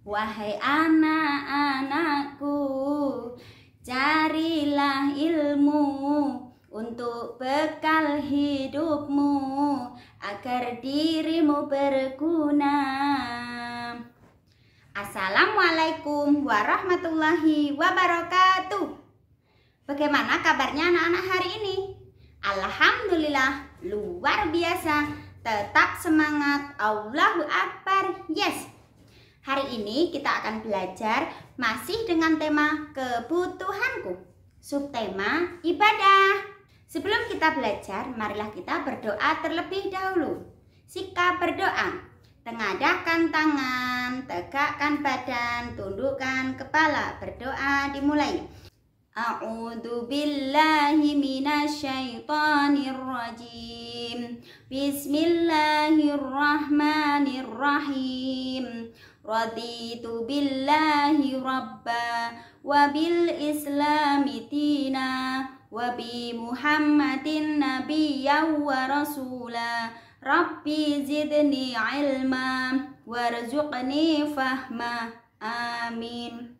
Wahai anak-anakku, carilah ilmu untuk bekal hidupmu agar dirimu berguna. Assalamualaikum warahmatullahi wabarakatuh. Bagaimana kabarnya anak-anak hari ini? Alhamdulillah, luar biasa. Tetap semangat. Allahu Akbar. Yes. Hari ini kita akan belajar masih dengan tema kebutuhanku, subtema ibadah. Sebelum kita belajar, marilah kita berdoa terlebih dahulu. Sikap berdoa, tengadakan tangan, tegakkan badan, tundukkan kepala. Berdoa dimulai. A'udzu billahi minasyaitonir Bismillahirrahmanirrahim raditu billahi rabba wa bil islami wa bi muhammadin nabiyya wa rasula rabbi zidni ilma warzuqni fahma amin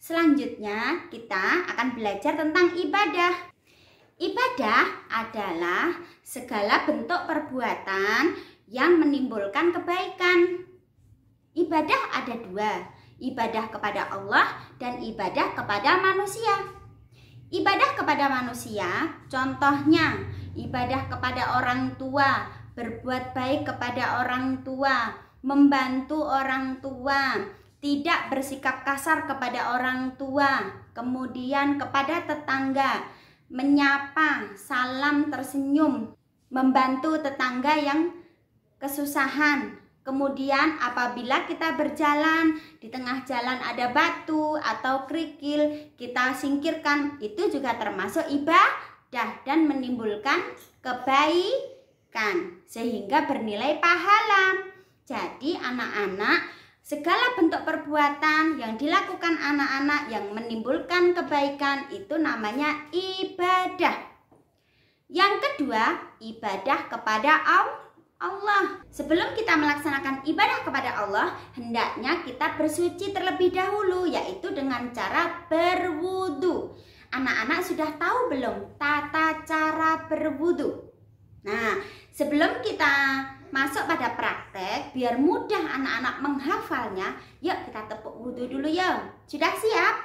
Selanjutnya kita akan belajar tentang ibadah Ibadah adalah segala bentuk perbuatan yang menimbulkan kebaikan Ibadah ada dua, ibadah kepada Allah dan ibadah kepada manusia. Ibadah kepada manusia, contohnya ibadah kepada orang tua, berbuat baik kepada orang tua, membantu orang tua, tidak bersikap kasar kepada orang tua, kemudian kepada tetangga, menyapa, salam tersenyum, membantu tetangga yang kesusahan, Kemudian apabila kita berjalan di tengah jalan ada batu atau kerikil, kita singkirkan. Itu juga termasuk ibadah dan menimbulkan kebaikan sehingga bernilai pahala. Jadi anak-anak Segala bentuk perbuatan yang dilakukan anak-anak yang menimbulkan kebaikan itu namanya ibadah. Yang kedua, ibadah kepada Allah. Sebelum kita melaksanakan ibadah kepada Allah, hendaknya kita bersuci terlebih dahulu, yaitu dengan cara berwudu. Anak-anak sudah tahu belum tata cara berwudu? Nah, sebelum kita masuk pada praktek, biar mudah anak-anak menghafalnya, yuk kita tepuk wudu dulu ya. Sudah siap?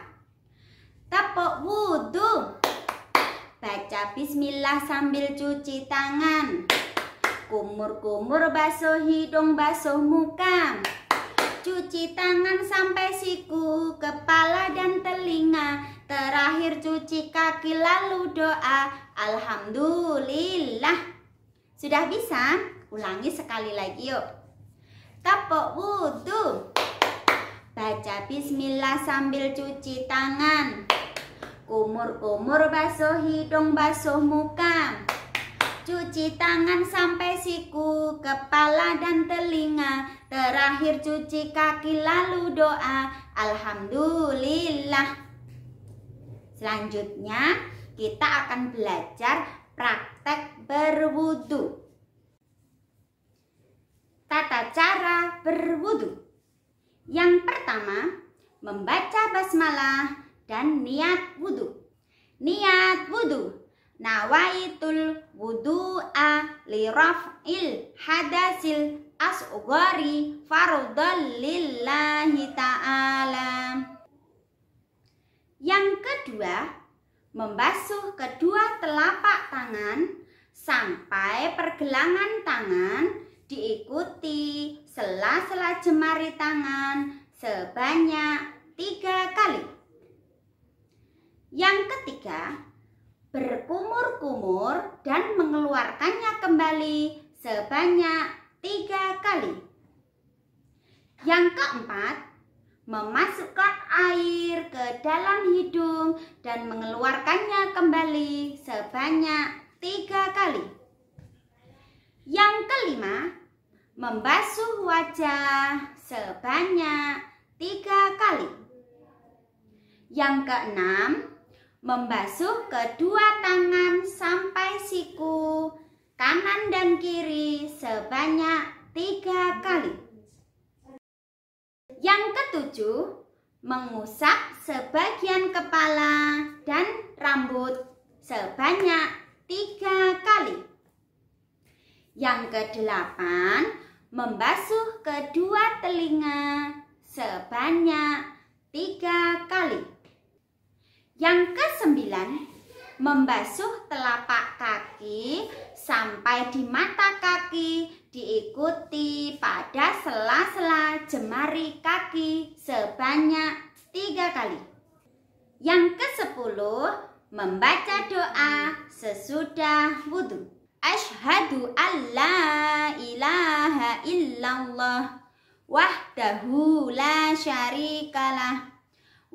Tepuk wudu. Baca bismillah sambil cuci tangan. Kumur-kumur basuh hidung, basuh muka Cuci tangan sampai siku, kepala dan telinga Terakhir cuci kaki lalu doa Alhamdulillah Sudah bisa? Ulangi sekali lagi yuk Tapok wudhu Baca bismillah sambil cuci tangan Kumur-kumur basuh hidung, basuh muka Cuci tangan sampai siku, kepala dan telinga. Terakhir cuci kaki lalu doa. Alhamdulillah. Selanjutnya kita akan belajar praktek berwudu. Tata cara berwudu. Yang pertama, membaca basmalah dan niat wudu. Niat wudu nawaitul wudu'a li raf'il hadasil asghari fardhal lillahi ta'ala yang kedua membasuh kedua telapak tangan sampai pergelangan tangan diikuti sela-sela jemari tangan sebanyak tiga kali yang ketiga berkumur-kumur dan mengeluarkannya kembali sebanyak tiga kali. Yang keempat, memasukkan air ke dalam hidung dan mengeluarkannya kembali sebanyak tiga kali. Yang kelima, membasuh wajah sebanyak tiga kali. Yang keenam, Membasuh kedua tangan sampai siku, kanan dan kiri sebanyak tiga kali. Yang ketujuh, mengusap sebagian kepala dan rambut sebanyak tiga kali. Yang kedelapan, membasuh kedua telinga sebanyak tiga kali membasuh telapak kaki sampai di mata kaki diikuti pada sela-sela jemari kaki sebanyak tiga kali. Yang ke sepuluh, membaca doa sesudah wudhu. Ashadu an ilaha illallah wahdahu la syarikalah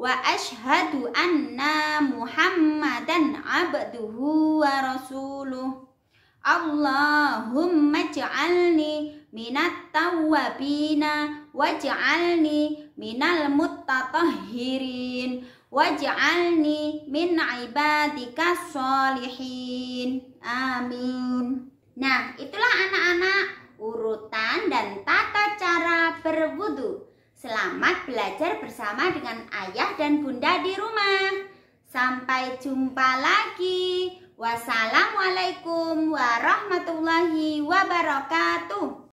wa ashadu anna muhammadan abduhu wa rasuluh Allahumma ja'alni minat tawabina wa ja'alni minal mutatahhirin ja'alni min ibadika sholihin amin nah itulah anak-anak urutan dan tata cara berwudu Selamat belajar bersama dengan ayah dan bunda di rumah. Sampai jumpa lagi. Wassalamualaikum warahmatullahi wabarakatuh.